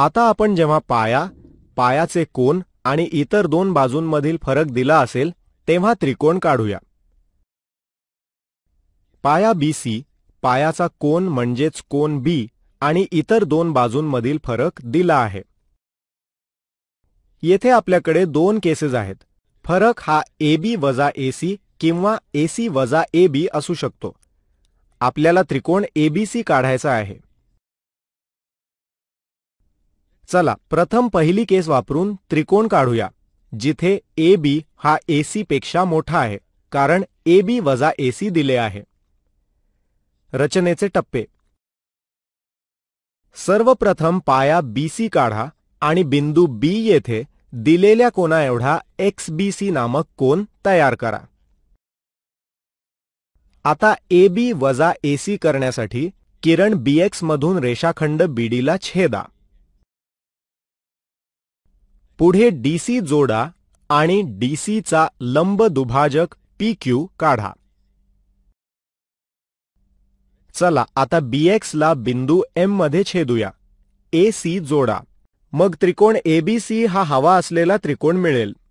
आता आपण जेव्हा पाया पायाचे कोन आणि इतर दोन बाजूंमधील फरक दिला असेल तेव्हा त्रिकोण काढूया पाया बी सी पायाचा कोन म्हणजेच कोन बी आणि इतर दोन बाजूंमधील फरक दिला आहे येथे आपल्याकडे दोन केसेस आहेत फरक हा ए बी वजा ए सी किंवा एसी वजा ए बी असू शकतो आपल्याला त्रिकोण एबीसी काढायचा आहे चला प्रथम पहिली केस वापरून त्रिकोण काढूया जिथे ए बी हा ए सी पेक्षा मोठा आहे कारण ए बी वजा ए सी दिले आहे रचनेचे टप्पे सर्वप्रथम पाया बी सी काढा आणि बिंदू बी येथे दिलेल्या कोना एवढा एक्स बी सी नामक कोन तयार करा आता ए बी वजा ए सी करण्यासाठी किरण बी मधून रेषाखंड बीडीला छेदा पुढे डीसी जोडा आणि चा लंब दुभाजक पी क्यू काढा चला आता बीएक्स ला बिंदू एम मध्ये छेदूया ए सी जोडा मग त्रिकोण एबीसी हा हवा असलेला त्रिकोण मिळेल